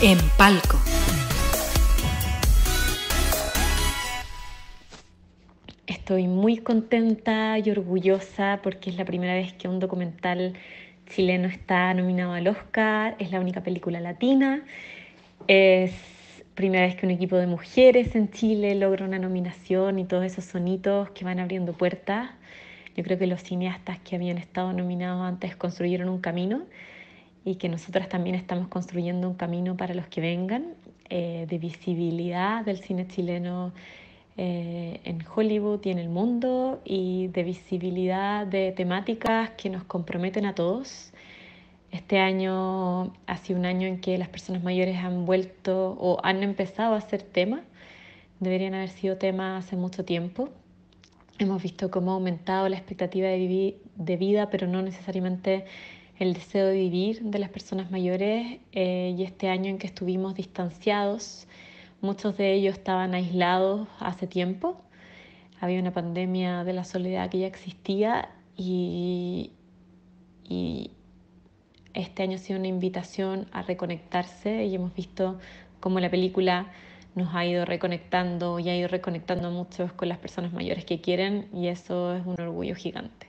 en palco. Estoy muy contenta y orgullosa porque es la primera vez que un documental chileno está nominado al Oscar, es la única película latina, es primera vez que un equipo de mujeres en Chile logra una nominación y todos esos sonitos que van abriendo puertas. Yo creo que los cineastas que habían estado nominados antes construyeron un camino y que nosotras también estamos construyendo un camino para los que vengan eh, de visibilidad del cine chileno eh, en Hollywood y en el mundo y de visibilidad de temáticas que nos comprometen a todos. Este año ha sido un año en que las personas mayores han vuelto o han empezado a ser tema. Deberían haber sido tema hace mucho tiempo. Hemos visto cómo ha aumentado la expectativa de, de vida, pero no necesariamente el deseo de vivir de las personas mayores eh, y este año en que estuvimos distanciados, muchos de ellos estaban aislados hace tiempo, había una pandemia de la soledad que ya existía y, y este año ha sido una invitación a reconectarse y hemos visto cómo la película nos ha ido reconectando y ha ido reconectando a muchos con las personas mayores que quieren y eso es un orgullo gigante.